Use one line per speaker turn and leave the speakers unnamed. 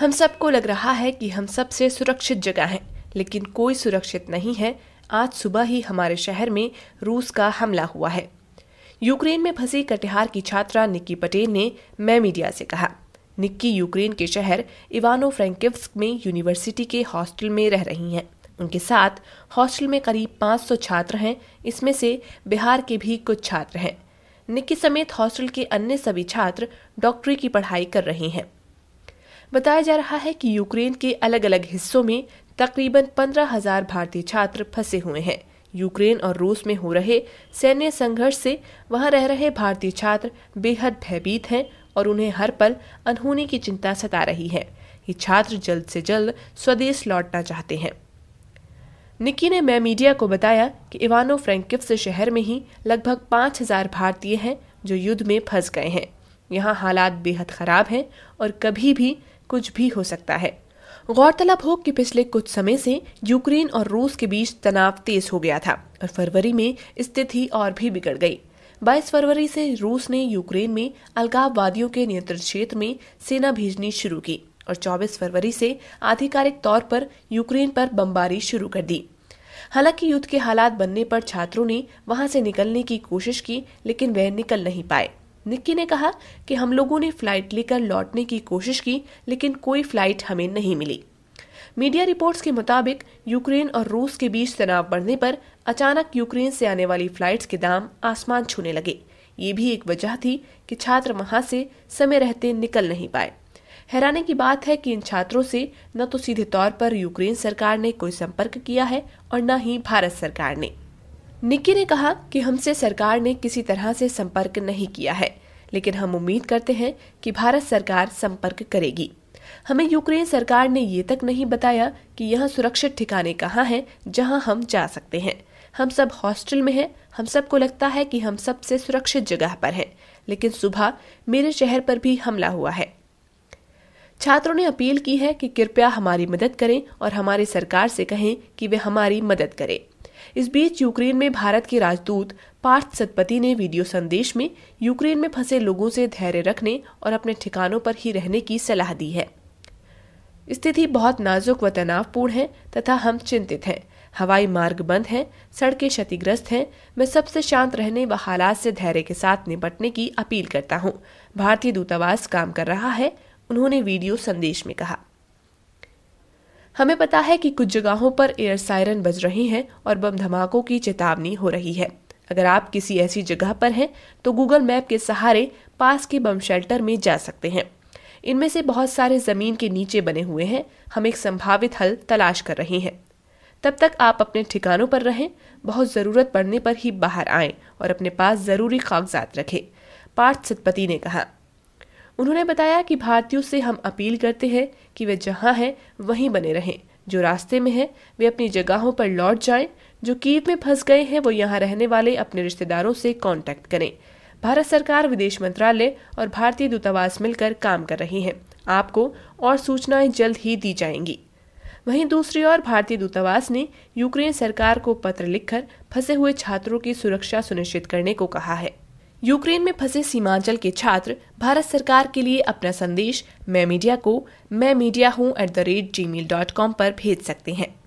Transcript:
हम सबको लग रहा है कि हम सबसे सुरक्षित जगह हैं लेकिन कोई सुरक्षित नहीं है आज सुबह ही हमारे शहर में रूस का हमला हुआ है यूक्रेन में फंसी कटिहार की छात्रा निक्की पटेल ने मैं मीडिया से कहा निक्की यूक्रेन के शहर इवानो फ्रेंकिव्स्क में यूनिवर्सिटी के हॉस्टल में रह रही हैं उनके साथ हॉस्टल में करीब 500 छात्र हैं इसमें से बिहार के भी कुछ छात्र हैं निक्की समेत हॉस्टल के अन्य सभी छात्र डॉक्टरी की पढ़ाई कर रहे हैं बताया जा रहा है कि यूक्रेन के अलग अलग हिस्सों में तकरीबन पंद्रह हजार भारतीय छात्र फंसे हुए हैं यूक्रेन और रूस में हो रहे सैन्य संघर्ष से वहां रह रहे भारतीय छात्र बेहद भयभीत हैं और उन्हें हर पल अनहोनी की चिंता सता रही है ये छात्र जल्द से जल्द स्वदेश लौटना चाहते हैं निक्की ने मैं मीडिया को बताया कि इवानो फ्रेंकिफ्स शहर में ही लगभग पाँच हजार भारतीय हैं जो युद्ध में फंस गए हैं यहाँ हालात बेहद खराब हैं और कभी भी कुछ भी हो सकता है गौरतलब हो कि पिछले कुछ समय से यूक्रेन और रूस के बीच तनाव तेज हो गया था और फरवरी में स्थिति और भी बिगड़ गई 22 फरवरी से रूस ने यूक्रेन में अलगाववादियों के नियंत्रण क्षेत्र में सेना भेजनी शुरू की और 24 फरवरी से आधिकारिक तौर पर यूक्रेन पर बमबारी शुरू कर दी हालांकि युद्ध के हालात बनने पर छात्रों ने वहां से निकलने की कोशिश की लेकिन वह निकल नहीं पाए निक्की ने कहा कि हम लोगों ने फ्लाइट लेकर लौटने की कोशिश की लेकिन कोई फ्लाइट हमें नहीं मिली मीडिया रिपोर्ट्स के मुताबिक यूक्रेन और रूस के बीच तनाव बढ़ने पर अचानक यूक्रेन से आने वाली फ्लाइट्स के दाम आसमान छूने लगे ये भी एक वजह थी कि छात्र वहां से समय रहते निकल नहीं पाए हैरानी की बात है कि इन छात्रों से न तो सीधे तौर पर यूक्रेन सरकार ने कोई संपर्क किया है और न ही भारत सरकार ने निक्की ने कहा कि हमसे सरकार ने किसी तरह से संपर्क नहीं किया है लेकिन हम उम्मीद करते हैं कि भारत सरकार संपर्क करेगी हमें यूक्रेन सरकार ने ये तक नहीं बताया कि यह सुरक्षित ठिकाने कहाँ हैं जहाँ हम जा सकते हैं हम सब हॉस्टल में हैं हम सबको लगता है कि हम सबसे सुरक्षित जगह पर हैं लेकिन सुबह मेरे शहर पर भी हमला हुआ है छात्रों ने अपील की है कि कृपया हमारी मदद करें और हमारी सरकार से कहें कि वे हमारी मदद करें इस बीच यूक्रेन में भारत के राजदूत पार्थ सतपति ने वीडियो संदेश में यूक्रेन में फंसे लोगों से धैर्य रखने और अपने ठिकानों पर ही रहने की सलाह दी है स्थिति बहुत नाजुक व तनावपूर्ण है तथा हम चिंतित हैं हवाई मार्ग बंद हैं सड़कें क्षतिग्रस्त हैं मैं सबसे शांत रहने व हालात से धैर्य के साथ निपटने की अपील करता हूं। भारतीय दूतावास काम कर रहा है उन्होंने वीडियो संदेश में कहा हमें पता है कि कुछ जगहों पर एयर सायरन बज रहे हैं और बम धमाकों की चेतावनी हो रही है अगर आप किसी ऐसी जगह पर हैं तो गूगल मैप के सहारे पास के बम शेल्टर में जा सकते हैं इनमें से बहुत सारे जमीन के नीचे बने हुए हैं हम एक संभावित हल तलाश कर रहे हैं तब तक आप अपने ठिकानों पर रहें बहुत ज़रूरत पड़ने पर ही बाहर आएं और अपने पास ज़रूरी कागजात रखें पार्थ सतपति ने कहा उन्होंने बताया कि भारतीयों से हम अपील करते हैं कि वे जहां हैं वहीं बने रहें जो रास्ते में हैं वे अपनी जगहों पर लौट जाएं जो कीव में फंस गए हैं वो यहाँ रहने वाले अपने रिश्तेदारों से कांटेक्ट करें भारत सरकार विदेश मंत्रालय और भारतीय दूतावास मिलकर काम कर रही हैं आपको और सूचनाएं जल्द ही दी जाएंगी वहीं दूसरी ओर भारतीय दूतावास ने यूक्रेन सरकार को पत्र लिखकर फंसे हुए छात्रों की सुरक्षा सुनिश्चित करने को कहा है यूक्रेन में फंसे सीमांचल के छात्र भारत सरकार के लिए अपना संदेश मैं मीडिया को मैं मीडिया हूँ at the rate Gmail dot com पर भेज सकते हैं